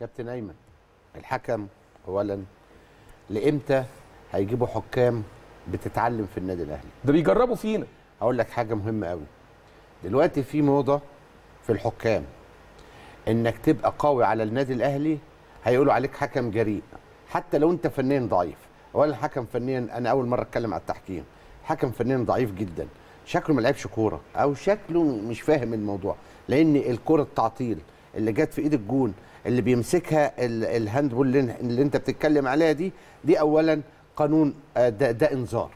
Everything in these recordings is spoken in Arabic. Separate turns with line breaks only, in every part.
كابتن ايمن الحكم اولا لامتى هيجيبوا حكام بتتعلم في النادي الاهلي ده بيجربوا فينا اقول لك حاجه مهمه قوي دلوقتي في موضه في الحكام انك تبقى قوي على النادي الاهلي هيقولوا عليك حكم جريء حتى لو انت فنيا ضعيف ولا حكم فنيا انا اول مره اتكلم على التحكيم حكم فنيا ضعيف جدا شكله ما لعبش كوره او شكله مش فاهم الموضوع لان الكوره التعطيل اللي جت في ايد الجون اللي بيمسكها الهاندبول اللي انت بتتكلم عليها دي دي اولا قانون آه، ده, ده انذار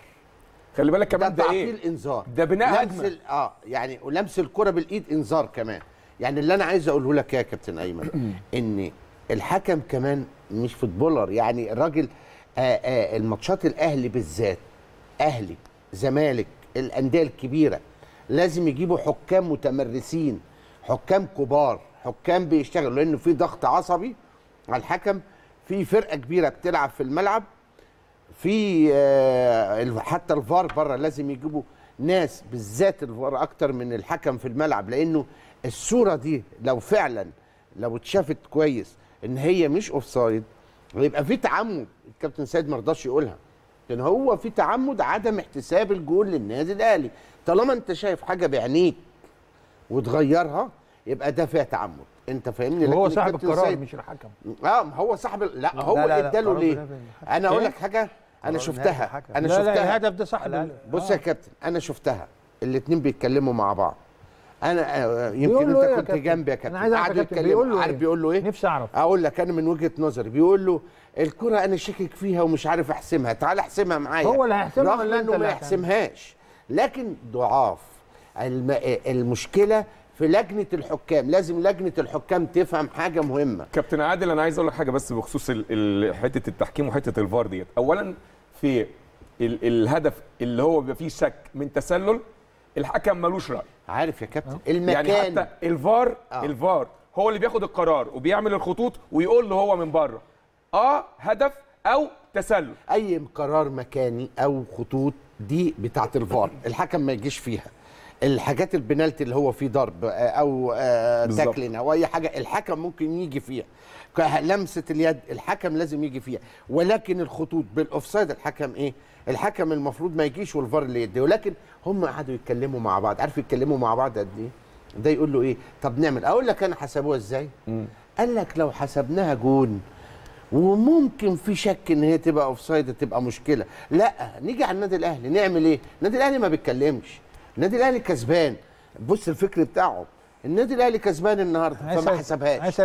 خلي بالك كمان ده, ده ايه انذار ده بناء هجمه اه يعني ولمس الكره بالايد انذار كمان يعني اللي انا عايز اقوله لك يا كابتن ايمن ان الحكم كمان مش فوتبولر يعني الراجل آه، آه، الماتشات الاهلي بالذات اهلي زمالك الانديه الكبيره لازم يجيبوا حكام متمرسين حكام كبار حكام بيشتغلوا لانه في ضغط عصبي على الحكم في فرقه كبيره بتلعب في الملعب في آه، حتى الفار بره لازم يجيبوا ناس بالذات الفار اكتر من الحكم في الملعب لانه الصوره دي لو فعلا لو اتشافت كويس ان هي مش اوفسايد يبقى في تعمد الكابتن سيد ما رضاش يقولها لان هو في تعمد عدم احتساب الجول للنادي الاهلي طالما انت شايف حاجه بعينيك وتغيرها يبقى ده فيها تعمد انت فاهمني هو صاحب القرار مش الحكم اه ما هو صاحب لا لا هو اداله ليه يعني. انا اقول إيه؟ لك حاجه انا شفتها انا شفتها لا الهدف ده صح بص يا آه. كابتن انا شفتها الاثنين بيتكلموا مع بعض انا آه، يمكن انت إيه كنت جنبي يا كابتن قاعد يتكلم عارف بيقول له ايه نفسي اعرف اقول لك انا من وجهه نظري بيقول له الكره انا شاكك فيها ومش عارف احسمها تعال احسمها معايا هو اللي هيحسمها ولا انت اللي ما يحسمهاش لكن ضعاف المشكله في لجنه الحكام لازم لجنه الحكام تفهم حاجه مهمه كابتن عادل انا عايز اقول لك حاجه بس بخصوص حته التحكيم وحته الفار ديت اولا في الهدف اللي هو بيبقى فيه شك من تسلل الحكم ملوش راي عارف يا كابتن آه. يعني المكان يعني حتى الفار آه. الفار هو اللي بياخد القرار وبيعمل الخطوط ويقول له هو من بره اه هدف او تسلل اي قرار مكاني او خطوط دي بتاعه الفار الحكم ما يجيش فيها الحاجات البنالتي اللي هو فيه ضرب آه، او آه، تاكلين او اي حاجه الحكم ممكن يجي فيها لمسه اليد الحكم لازم يجي فيها ولكن الخطوط بالاوفسايد الحكم ايه الحكم المفروض ما يجيش والفار اللي يديه ولكن هم قعدوا يتكلموا مع بعض عارف يتكلموا مع بعض قد ايه ده يقول له ايه طب نعمل اقول لك انا حسبوها ازاي قال لك لو حسبناها جون وممكن في شك ان هي تبقى اوفسايد تبقى مشكله لا نيجي على النادي الاهلي نعمل ايه النادي الاهلي ما بيتكلمش النادي الاهلي كسبان بص الفكر بتاعه النادي الاهلي كسبان النهارده فما حسبهاش